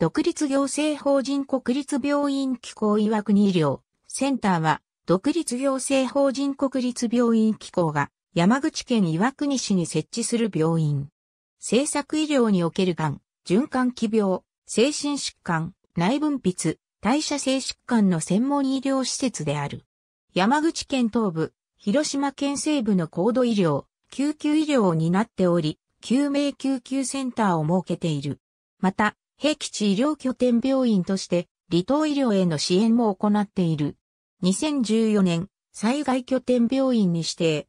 独立行政法人国立病院機構岩国医療センターは、独立行政法人国立病院機構が山口県岩国市に設置する病院。政策医療におけるがん、循環器病、精神疾患、内分泌、代謝性疾患の専門医療施設である。山口県東部、広島県西部の高度医療、救急医療を担っており、救命救急センターを設けている。また、平吉地医療拠点病院として離島医療への支援も行っている。2014年、災害拠点病院に指定。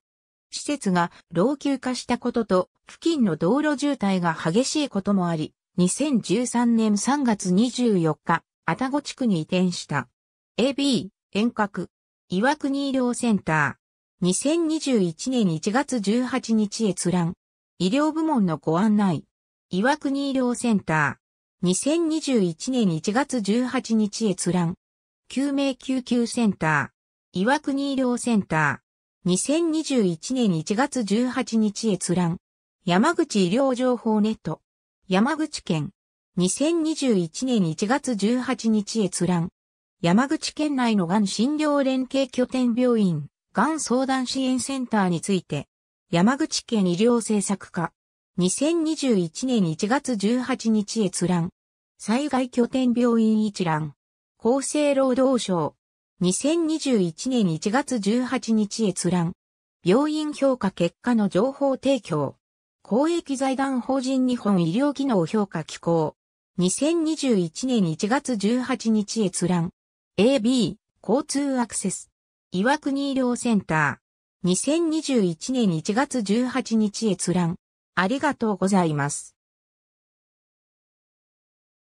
施設が老朽化したことと、付近の道路渋滞が激しいこともあり、2013年3月24日、愛宕地区に移転した。AB、遠隔、岩国医療センター。2021年1月18日閲覧。医療部門のご案内。岩国医療センター。2021年1月18日閲覧。救命救急センター。岩国医療センター。2021年1月18日閲覧。山口医療情報ネット。山口県。2021年1月18日閲覧。山口県内のがん診療連携拠点病院、がん相談支援センターについて、山口県医療政策課、2021年1月18日閲覧、災害拠点病院一覧。厚生労働省。2021年1月18日閲覧。病院評価結果の情報提供。公益財団法人日本医療機能評価機構。2021年1月18日閲覧。AB、交通アクセス。岩国医療センター。2021年1月18日閲覧。ありがとうございます。